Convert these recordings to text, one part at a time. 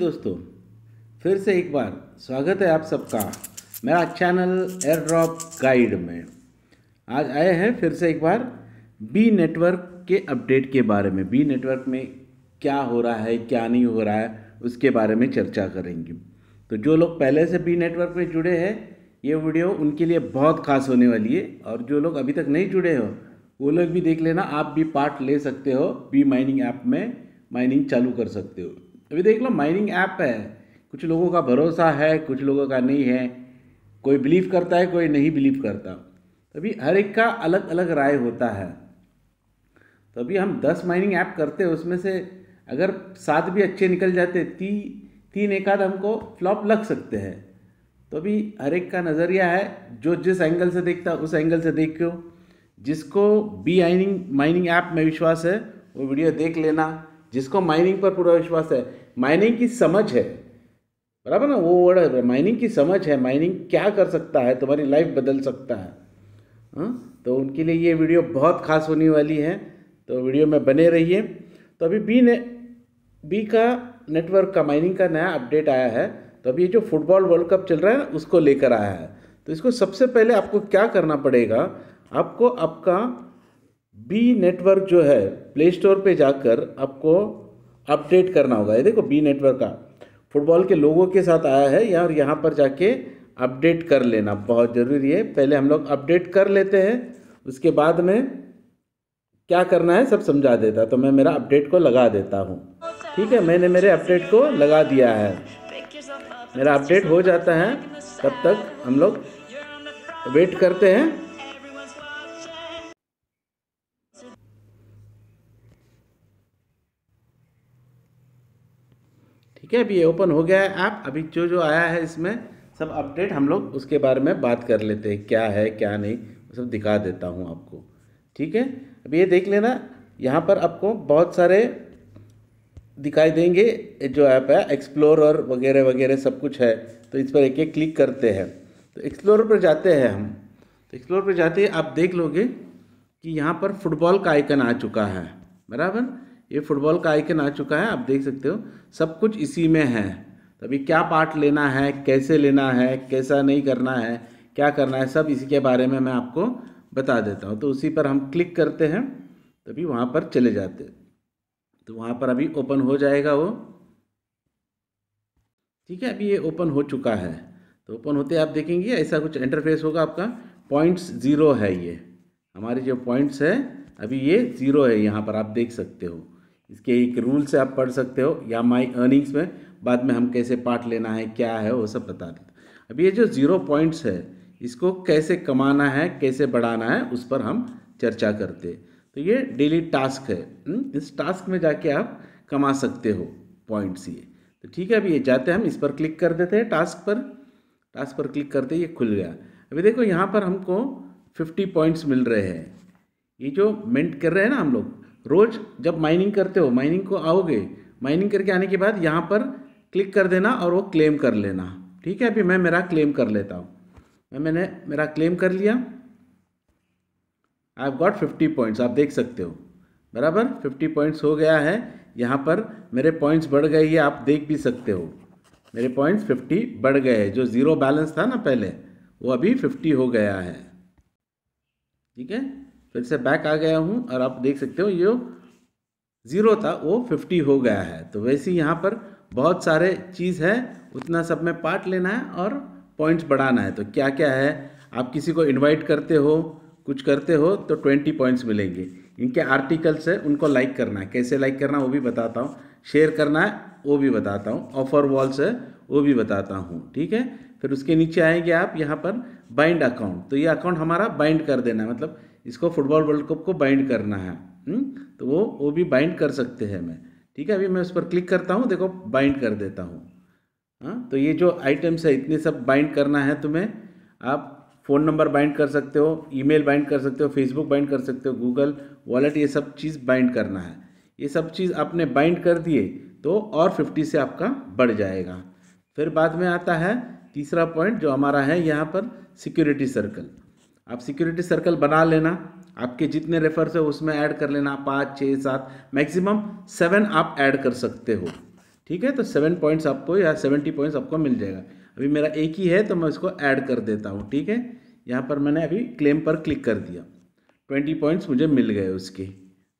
दोस्तों फिर से एक बार स्वागत है आप सबका मेरा चैनल एयर ड्रॉप गाइड में आज आए हैं फिर से एक बार बी नेटवर्क के अपडेट के बारे में बी नेटवर्क में क्या हो रहा है क्या नहीं हो रहा है उसके बारे में चर्चा करेंगे तो जो लोग पहले से बी नेटवर्क में जुड़े हैं ये वीडियो उनके लिए बहुत खास होने वाली है और जो लोग अभी तक नहीं जुड़े हो वो लोग भी देख लेना आप भी पार्ट ले सकते हो बी माइनिंग ऐप में माइनिंग चालू कर सकते हो अभी देख लो माइनिंग ऐप है कुछ लोगों का भरोसा है कुछ लोगों का नहीं है कोई बिलीव करता है कोई नहीं बिलीव करता अभी हर एक का अलग अलग राय होता है तो अभी हम दस माइनिंग ऐप करते हैं उसमें से अगर सात भी अच्छे निकल जाते ती तीन एक आध हमको फ्लॉप लग सकते हैं तो अभी हर एक का नज़रिया है जो जिस एंगल से देखता उस एंगल से देख क्यों जिसको बी आइनिंग माइनिंग ऐप में विश्वास है वो वीडियो देख लेना जिसको माइनिंग पर पूरा विश्वास है माइनिंग की समझ है बराबर ना वो वर्ड माइनिंग की समझ है माइनिंग क्या कर सकता है तुम्हारी लाइफ बदल सकता है हाँ तो उनके लिए ये वीडियो बहुत खास होने वाली है तो वीडियो में बने रहिए तो अभी बी ने बी का नेटवर्क का माइनिंग का नया अपडेट आया है तो अभी ये जो फुटबॉल वर्ल्ड कप चल रहा है ना उसको लेकर आया है तो इसको सबसे पहले आपको क्या करना पड़ेगा आपको आपका बी नेटवर्क जो है प्ले स्टोर पर जाकर आपको अपडेट करना होगा ये देखो बी नेटवर्क का फुटबॉल के लोगों के साथ आया है या और यहाँ पर जाके अपडेट कर लेना बहुत ज़रूरी है पहले हम लोग अपडेट कर लेते हैं उसके बाद में क्या करना है सब समझा देता तो मैं मेरा अपडेट को लगा देता हूँ ठीक है मैंने मेरे अपडेट को लगा दिया है मेरा अपडेट हो जाता है तब तक हम लोग वेट करते हैं ठीक है अभी ये ओपन हो गया है ऐप अभी जो जो आया है इसमें सब अपडेट हम लोग उसके बारे में बात कर लेते हैं क्या है क्या नहीं वो सब दिखा देता हूँ आपको ठीक है अभी ये देख लेना यहाँ पर आपको बहुत सारे दिखाई देंगे जो ऐप है एक्सप्लोरर वगैरह वगैरह सब कुछ है तो इस पर एक एक क्लिक करते हैं तो एक्सप्लोरर पर जाते हैं हम तो एक्सप्लोर पर जाते हैं आप देख लोगे कि यहाँ पर फुटबॉल का आइकन आ चुका है बराबर ये फुटबॉल का आइकन आ चुका है आप देख सकते हो सब कुछ इसी में है तो अभी क्या पार्ट लेना है कैसे लेना है कैसा नहीं करना है क्या करना है सब इसी के बारे में मैं आपको बता देता हूँ तो उसी पर हम क्लिक करते हैं तभी वहाँ पर चले जाते तो वहाँ पर अभी ओपन हो जाएगा वो ठीक है अभी ये ओपन हो चुका है तो ओपन होते आप देखेंगे ऐसा कुछ इंटरफेस होगा आपका पॉइंट्स ज़ीरो है ये हमारे जो पॉइंट्स है अभी ये ज़ीरो है यहाँ पर आप देख सकते हो इसके एक रूल से आप पढ़ सकते हो या माई अर्निंग्स में बाद में हम कैसे पार्ट लेना है क्या है वो सब बता देते अब ये जो ज़ीरो पॉइंट्स है इसको कैसे कमाना है कैसे बढ़ाना है उस पर हम चर्चा करते तो ये डेली टास्क है हम्म, इस टास्क में जाके आप कमा सकते हो पॉइंट्स ये तो ठीक है अभी ये जाते हैं हम इस पर क्लिक कर देते हैं टास्क पर टास्क पर क्लिक करते ये खुल गया अभी देखो यहाँ पर हमको फिफ्टी पॉइंट्स मिल रहे हैं ये जो मेंट कर रहे हैं ना हम लोग रोज़ जब माइनिंग करते हो माइनिंग को आओगे माइनिंग करके आने के बाद यहाँ पर क्लिक कर देना और वो क्लेम कर लेना ठीक है अभी मैं मेरा क्लेम कर लेता हूँ मैं मैंने मेरा क्लेम कर लिया I have got fifty points आप देख सकते हो बराबर फिफ्टी पॉइंट्स हो गया है यहाँ पर मेरे पॉइंट्स बढ़ गए ये आप देख भी सकते हो मेरे पॉइंट्स फिफ्टी बढ़ गए हैं जो ज़ीरो बैलेंस था ना पहले वो अभी फिफ्टी हो गया है ठीक है फिर से बैक आ गया हूँ और आप देख सकते हो ये ज़ीरो था वो फिफ्टी हो गया है तो वैसे ही यहाँ पर बहुत सारे चीज़ है उतना सब में पार्ट लेना है और पॉइंट्स बढ़ाना है तो क्या क्या है आप किसी को इनवाइट करते हो कुछ करते हो तो ट्वेंटी पॉइंट्स मिलेंगे इनके आर्टिकल्स है उनको लाइक करना है कैसे लाइक करना है वो भी बताता हूँ शेयर करना है वो भी बताता हूँ ऑफर वॉल्स है वो भी बताता हूँ ठीक है फिर उसके नीचे आएंगे आप यहाँ पर बाइंड अकाउंट तो ये अकाउंट हमारा बाइंड कर देना है मतलब इसको फुटबॉल वर्ल्ड कप को बाइंड करना है हुँ? हम्म? तो वो वो भी बाइंड कर सकते हैं मैं ठीक है अभी मैं उस पर क्लिक करता हूँ देखो बाइंड कर देता हूँ हाँ तो ये जो आइटम्स है इतने सब बाइंड करना है तुम्हें आप फ़ोन नंबर बाइंड कर सकते हो ईमेल बाइंड कर सकते हो फेसबुक बाइंड कर सकते हो गूगल वॉलेट ये सब चीज़ बाइंड करना है ये सब चीज़ आपने बाइंड कर दिए तो और फिफ्टी से आपका बढ़ जाएगा फिर बाद में आता है तीसरा पॉइंट जो हमारा है यहाँ पर सिक्योरिटी सर्कल आप सिक्योरिटी सर्कल बना लेना आपके जितने रेफर्स है उसमें ऐड कर लेना पाँच छः सात मैक्सिमम सेवन आप ऐड कर सकते हो ठीक है तो सेवन पॉइंट्स आपको या सेवेंटी पॉइंट्स आपको मिल जाएगा अभी मेरा एक ही है तो मैं उसको ऐड कर देता हूँ ठीक है यहाँ पर मैंने अभी क्लेम पर क्लिक कर दिया ट्वेंटी पॉइंट्स मुझे मिल गए उसके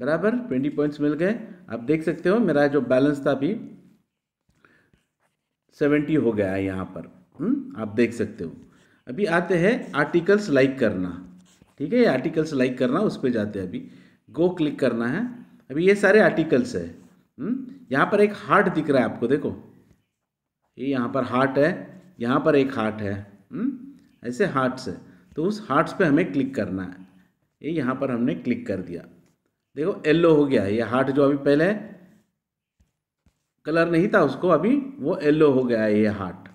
बराबर ट्वेंटी पॉइंट्स मिल गए आप देख सकते हो मेरा जो बैलेंस था अभी सेवेंटी हो गया है यहाँ पर हुँ? हम्म? आप देख सकते हो अभी आते हैं आर्टिकल्स लाइक करना ठीक है ये आर्टिकल्स लाइक करना उस पर जाते हैं अभी गो क्लिक करना है अभी ये सारे आर्टिकल्स है हम्म, यहाँ पर एक हार्ट दिख रहा है आपको देखो ये यहाँ पर हार्ट है यहाँ पर एक हार्ट है हुँ? हम्म, ऐसे हार्ट्स है तो उस हार्ट्स पे हमें क्लिक करना है ये यहाँ पर हमने क्लिक कर दिया देखो येल्लो हो गया है ये हार्ट जो अभी पहले कलर नहीं था उसको अभी वो येल्लो हो गया है ये हार्ट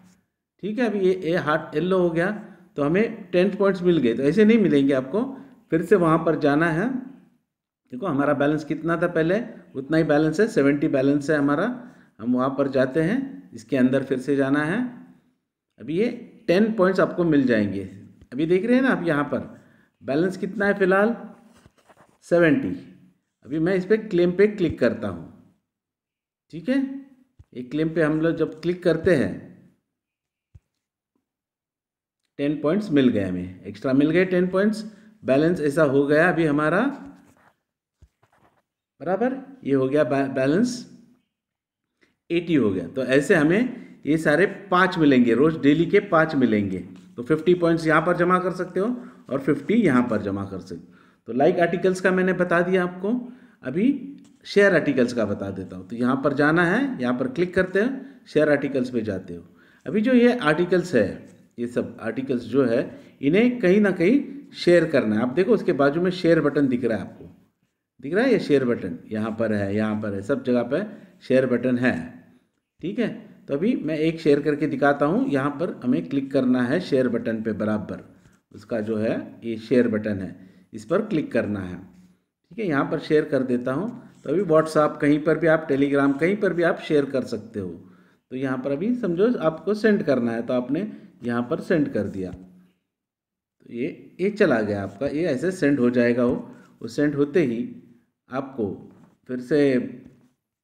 ठीक है अभी ये ए हार्ट येल्लो हो गया तो हमें टेन पॉइंट्स मिल गए तो ऐसे नहीं मिलेंगे आपको फिर से वहाँ पर जाना है देखो हमारा बैलेंस कितना था पहले उतना ही बैलेंस है सेवेंटी बैलेंस है हमारा हम वहाँ पर जाते हैं इसके अंदर फिर से जाना है अभी ये टेन पॉइंट्स आपको मिल जाएंगे अभी देख रहे हैं ना आप यहाँ पर बैलेंस कितना है फिलहाल सेवेंटी अभी मैं इस पर क्लेम पे क्लिक करता हूँ ठीक है एक क्लेम पे हम लोग जब क्लिक करते हैं टेन पॉइंट्स मिल गए हमें एक्स्ट्रा मिल गए टेन पॉइंट्स बैलेंस ऐसा हो गया अभी हमारा बराबर ये हो गया बैलेंस एटी हो गया तो ऐसे हमें ये सारे पाँच मिलेंगे रोज डेली के पाँच मिलेंगे तो फिफ्टी पॉइंट्स यहाँ पर जमा कर सकते हो और फिफ्टी यहाँ पर जमा कर सकते हो तो लाइक आर्टिकल्स का मैंने बता दिया आपको अभी शेयर आर्टिकल्स का बता देता हूँ तो यहाँ पर जाना है यहाँ पर क्लिक करते हो शेयर आर्टिकल्स पे जाते हो अभी जो ये आर्टिकल्स है ये सब आर्टिकल्स जो है इन्हें कहीं ना कहीं शेयर करना है आप देखो उसके बाजू में शेयर बटन दिख रहा है आपको दिख रहा है ये शेयर बटन यहाँ पर है यहाँ पर है सब जगह पर शेयर बटन है ठीक है तो अभी मैं एक शेयर करके दिखाता हूँ यहाँ पर हमें क्लिक करना है शेयर बटन पे बराबर उसका जो है ये शेयर बटन है इस पर क्लिक करना है ठीक है यहाँ पर शेयर कर देता हूँ तो अभी व्हाट्सअप कहीं पर भी आप टेलीग्राम कहीं पर भी आप शेयर कर सकते हो तो यहाँ पर अभी समझो आपको सेंड करना है तो आपने यहाँ पर सेंड कर दिया तो ये ये चला गया आपका ये ऐसे सेंड हो जाएगा वो वो सेंड होते ही आपको फिर से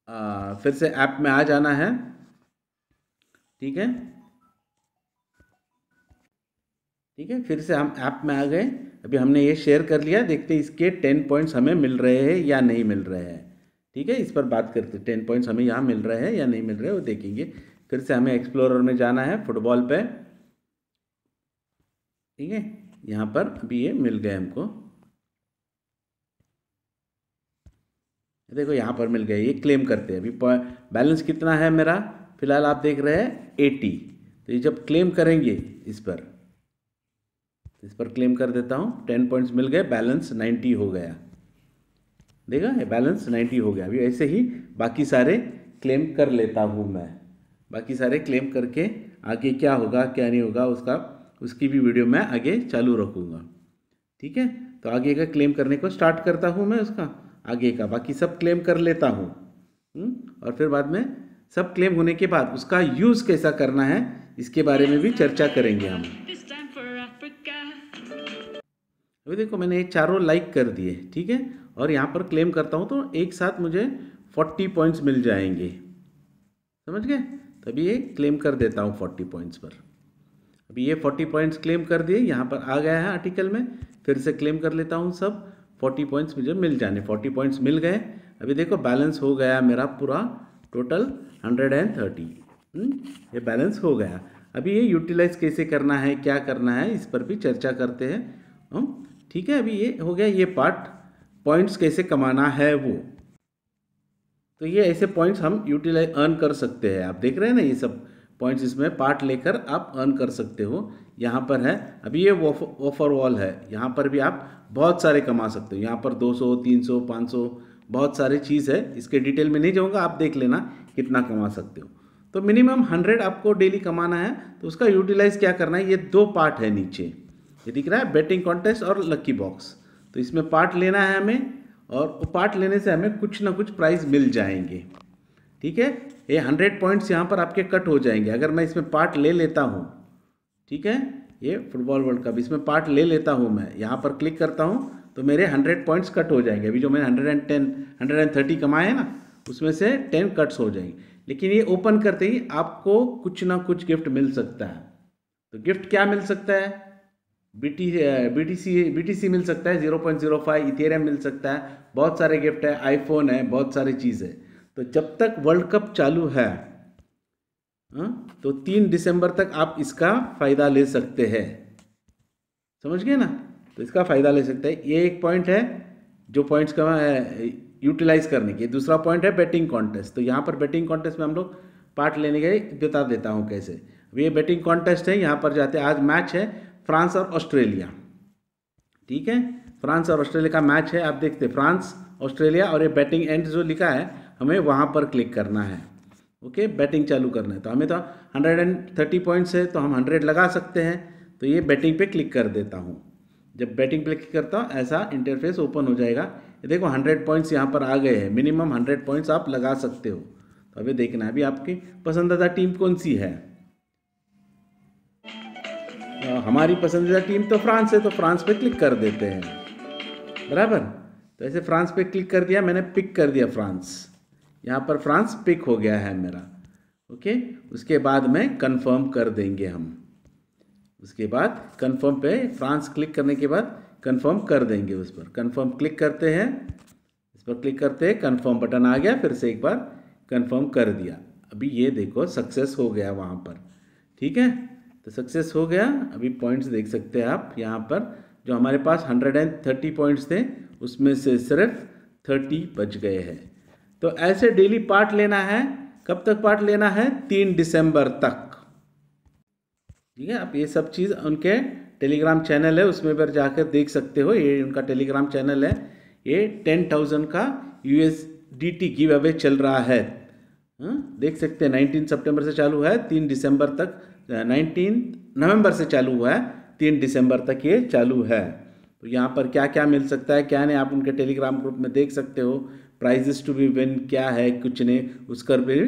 आ, फिर से ऐप में आ जाना है ठीक है ठीक है फिर से हम ऐप में आ गए अभी हमने ये शेयर कर लिया देखते हैं इसके टेन पॉइंट्स हमें मिल रहे हैं या नहीं मिल रहे हैं ठीक है इस पर बात करते टेन पॉइंट्स हमें यहाँ मिल रहे हैं या नहीं मिल रहे हैं वो देखेंगे फिर से हमें एक्सप्लोरर में जाना है फुटबॉल पे ठीक है यहाँ पर अभी ये मिल गए हमको देखो यहाँ पर मिल गए ये क्लेम करते हैं अभी बैलेंस कितना है मेरा फिलहाल आप देख रहे हैं एटी तो ये जब क्लेम करेंगे इस पर तो इस पर क्लेम कर देता हूँ टेन पॉइंट्स मिल गए बैलेंस नाइन्टी हो गया देखा ये बैलेंस नाइन्टी हो गया अभी ऐसे ही बाकी सारे क्लेम कर लेता हूँ मैं बाकी सारे क्लेम करके आगे क्या होगा क्या नहीं होगा उसका उसकी भी वीडियो मैं आगे चालू रखूँगा ठीक है तो आगे का क्लेम करने को स्टार्ट करता हूँ मैं उसका आगे का बाकी सब क्लेम कर लेता हूँ हम्म? और फिर बाद में सब क्लेम होने के बाद उसका यूज़ कैसा करना है इसके बारे में भी चर्चा करेंगे हम अभी देखो मैंने ये चारों लाइक कर दिए ठीक है और यहाँ पर क्लेम करता हूँ तो एक साथ मुझे फोर्टी पॉइंट्स मिल जाएंगे समझ गए तभी ये क्लेम कर देता हूँ फोर्टी पॉइंट्स पर अभी ये फोर्टी पॉइंट्स क्लेम कर दिए यहाँ पर आ गया है आर्टिकल में फिर से क्लेम कर लेता हूँ सब फोर्टी पॉइंट्स मुझे मिल जाने फोर्टी पॉइंट्स मिल गए अभी देखो बैलेंस हो गया मेरा पूरा टोटल हंड्रेड एंड थर्टी ये बैलेंस हो गया अभी ये यूटिलाइज कैसे करना है क्या करना है इस पर भी चर्चा करते हैं हम्म, ठीक है अभी ये हो गया ये पार्ट पॉइंट्स कैसे कमाना है वो तो ये ऐसे पॉइंट्स हम यूटिलाइज अर्न कर सकते हैं आप देख रहे हैं ना ये सब पॉइंट्स इसमें पार्ट लेकर आप अर्न कर सकते हो यहाँ पर है अभी ये ऑफर वॉल है यहाँ पर भी आप बहुत सारे कमा सकते हो यहाँ पर 200, 300, 500 बहुत सारे चीज़ है इसके डिटेल में नहीं जाऊँगा आप देख लेना कितना कमा सकते हो तो मिनिमम हंड्रेड आपको डेली कमाना है तो उसका यूटिलाइज क्या करना है ये दो पार्ट है नीचे ये दिख रहा है बैटिंग कॉन्टेस्ट और लक्की बॉक्स तो इसमें पार्ट लेना है हमें और पार्ट लेने से हमें कुछ ना कुछ प्राइज़ मिल जाएंगे ठीक है ये हंड्रेड पॉइंट्स यहाँ पर आपके कट हो जाएंगे अगर मैं इसमें पार्ट ले लेता हूँ ठीक है ये फुटबॉल वर्ल्ड कप इसमें पार्ट ले लेता हूँ मैं यहाँ पर क्लिक करता हूँ तो मेरे हंड्रेड पॉइंट्स कट हो जाएंगे अभी जो मैंने hundred and ten hundred and thirty कमाए हैं ना उसमें से टेन कट्स हो जाएंगे लेकिन ये ओपन करते ही आपको कुछ ना कुछ गिफ्ट मिल सकता है तो गिफ्ट क्या मिल सकता है B T B T C B T C मिल सकता है जीरो पॉइंट जीरो फाइव मिल सकता है बहुत सारे गिफ्ट है आईफोन है बहुत सारी चीज़ है तो जब तक वर्ल्ड कप चालू है हाँ, तो तीन दिसंबर तक आप इसका फ़ायदा ले सकते हैं समझ गए ना तो इसका फ़ायदा ले सकते हैं ये एक पॉइंट है जो पॉइंट्स का यूटिलाइज करने के दूसरा पॉइंट है बैटिंग कॉन्टेस्ट तो यहाँ पर बैटिंग कॉन्टेस्ट में हम लोग पार्ट लेने के बता देता हूँ कैसे ये बैटिंग कॉन्टेस्ट है यहाँ पर जाते हैं आज मैच है फ्रांस और ऑस्ट्रेलिया ठीक है फ्रांस और ऑस्ट्रेलिया का मैच है आप देखते फ्रांस ऑस्ट्रेलिया और ये बैटिंग एंड जो लिखा है हमें वहाँ पर क्लिक करना है ओके बैटिंग चालू करना है तो हमें तो हंड्रेड एंड थर्टी पॉइंट्स है तो हम हंड्रेड लगा सकते हैं तो ये बैटिंग पे क्लिक कर देता हूँ जब बैटिंग पे क्लिक करता हूँ ऐसा इंटरफेस ओपन हो जाएगा ये देखो हंड्रेड पॉइंट्स यहाँ पर आ गए हैं मिनिमम हंड्रेड पॉइंट्स आप लगा सकते हो तो अभी देखना है अभी आपकी पसंदीदा टीम कौन सी है हमारी पसंदीदा टीम तो फ्रांस है तो फ्रांस पर क्लिक कर देते हैं बराबर तो ऐसे फ्रांस पे क्लिक कर दिया मैंने पिक कर दिया फ्रांस यहाँ पर फ्रांस पिक हो गया है मेरा ओके उसके बाद में कंफर्म कर देंगे हम उसके बाद कंफर्म पे फ्रांस क्लिक करने के बाद कंफर्म कर देंगे उस पर कंफर्म क्लिक करते हैं इस पर क्लिक करते हैं कंफर्म बटन आ गया फिर से एक बार कंफर्म कर दिया अभी ये देखो सक्सेस हो गया वहाँ पर ठीक है तो सक्सेस हो गया अभी पॉइंट्स देख सकते हैं आप यहाँ पर जो हमारे पास हंड्रेड एंड थर्टी पॉइंट्स थे उसमें से सिर्फ थर्टी बच गए हैं तो ऐसे डेली पार्ट लेना है कब तक पार्ट लेना है तीन दिसंबर तक ठीक है आप ये सब चीज़ उनके टेलीग्राम चैनल है उसमें पर जाकर देख सकते हो ये उनका टेलीग्राम चैनल है ये टेन थाउजेंड का U S D T give away चल रहा है हुँ? देख सकते हैं नाइनटीन सितंबर से चालू है तीन दिसंबर तक नाइनटीन नवंबर से चालू हुआ है तीन दिसंबर तक ये चालू है तो यहाँ पर क्या क्या मिल सकता है क्या नहीं आप उनके टेलीग्राम ग्रुप में देख सकते हो प्राइजेस टू बी विन क्या है कुछ नहीं उसका भी